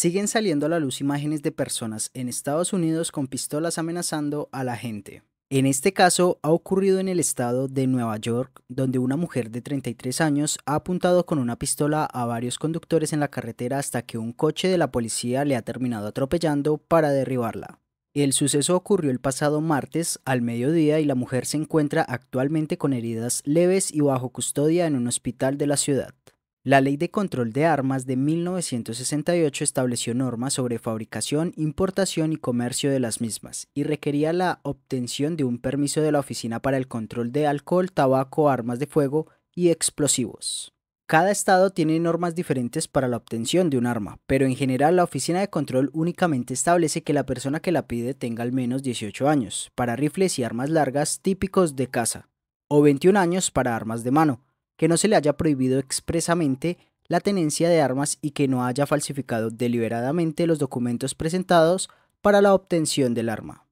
Siguen saliendo a la luz imágenes de personas en Estados Unidos con pistolas amenazando a la gente. En este caso ha ocurrido en el estado de Nueva York, donde una mujer de 33 años ha apuntado con una pistola a varios conductores en la carretera hasta que un coche de la policía le ha terminado atropellando para derribarla. El suceso ocurrió el pasado martes al mediodía y la mujer se encuentra actualmente con heridas leves y bajo custodia en un hospital de la ciudad. La Ley de Control de Armas de 1968 estableció normas sobre fabricación, importación y comercio de las mismas y requería la obtención de un permiso de la Oficina para el Control de Alcohol, Tabaco, Armas de Fuego y Explosivos. Cada estado tiene normas diferentes para la obtención de un arma, pero en general la Oficina de Control únicamente establece que la persona que la pide tenga al menos 18 años para rifles y armas largas típicos de caza, o 21 años para armas de mano, que no se le haya prohibido expresamente la tenencia de armas y que no haya falsificado deliberadamente los documentos presentados para la obtención del arma.